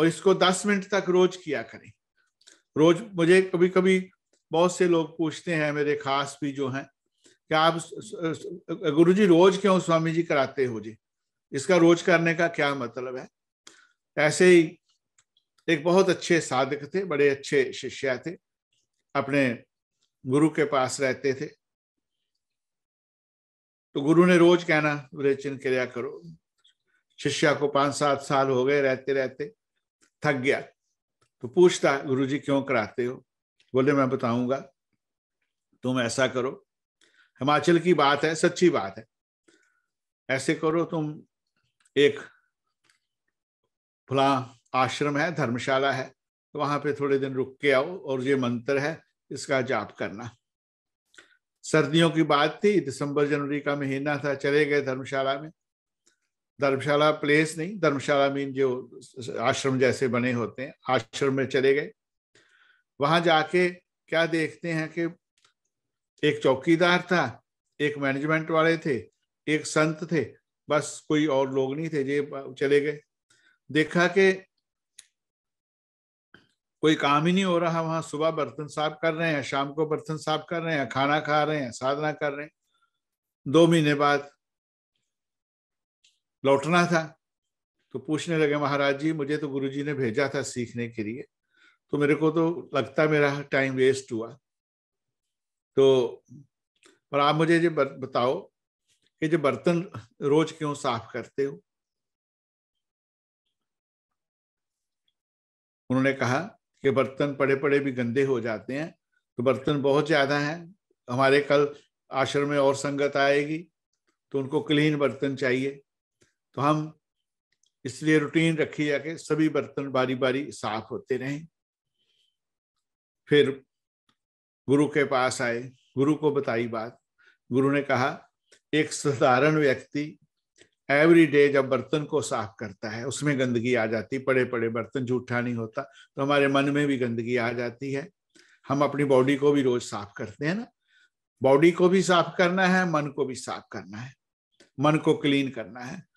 और इसको दस मिनट तक रोज किया करें रोज मुझे कभी कभी बहुत से लोग पूछते हैं मेरे खास भी जो हैं कि आप गुरु जी रोज क्यों स्वामी जी कराते हो जी इसका रोज करने का क्या मतलब है ऐसे ही एक बहुत अच्छे साधक थे बड़े अच्छे शिष्या थे अपने गुरु के पास रहते थे तो गुरु ने रोज कहना विरेचन क्रिया करो शिष्या को पांच सात साल हो गए रहते रहते थक गया तो पूछता गुरु जी क्यों कराते हो बोले मैं बताऊंगा तुम ऐसा करो हिमाचल की बात है सच्ची बात है ऐसे करो तुम एक फुला आश्रम है धर्मशाला है तो वहां पे थोड़े दिन रुक के आओ और ये मंत्र है इसका जाप करना सर्दियों की बात थी दिसंबर जनवरी का महीना था चले गए धर्मशाला में धर्मशाला प्लेस नहीं धर्मशाला मीन जो आश्रम जैसे बने होते हैं आश्रम में चले गए वहां जाके क्या देखते हैं कि एक चौकीदार था एक मैनेजमेंट वाले थे एक संत थे बस कोई और लोग नहीं थे ये चले गए देखा कि कोई काम ही नहीं हो रहा वहां सुबह बर्तन साफ कर रहे हैं शाम को बर्तन साफ कर रहे हैं खाना खा रहे हैं साधना कर रहे हैं दो महीने बाद लौटना था तो पूछने लगे महाराज जी मुझे तो गुरुजी ने भेजा था सीखने के लिए तो मेरे को तो लगता मेरा टाइम वेस्ट हुआ तो पर आप मुझे ये बताओ कि जो बर्तन रोज क्यों साफ करते हो उन्होंने कहा कि बर्तन पड़े पड़े भी गंदे हो जाते हैं तो बर्तन बहुत ज्यादा हैं हमारे कल आश्रम में और संगत आएगी तो उनको क्लीन बर्तन चाहिए तो हम इसलिए रूटीन रखी है कि सभी बर्तन बारी बारी साफ होते रहे फिर गुरु के पास आए गुरु को बताई बात गुरु ने कहा एक साधारण व्यक्ति एवरी डे जब बर्तन को साफ करता है उसमें गंदगी आ जाती पड़े पड़े बर्तन जूठा नहीं होता तो हमारे मन में भी गंदगी आ जाती है हम अपनी बॉडी को भी रोज साफ करते हैं ना बॉडी को भी साफ करना है मन को भी साफ करना है मन को क्लीन करना है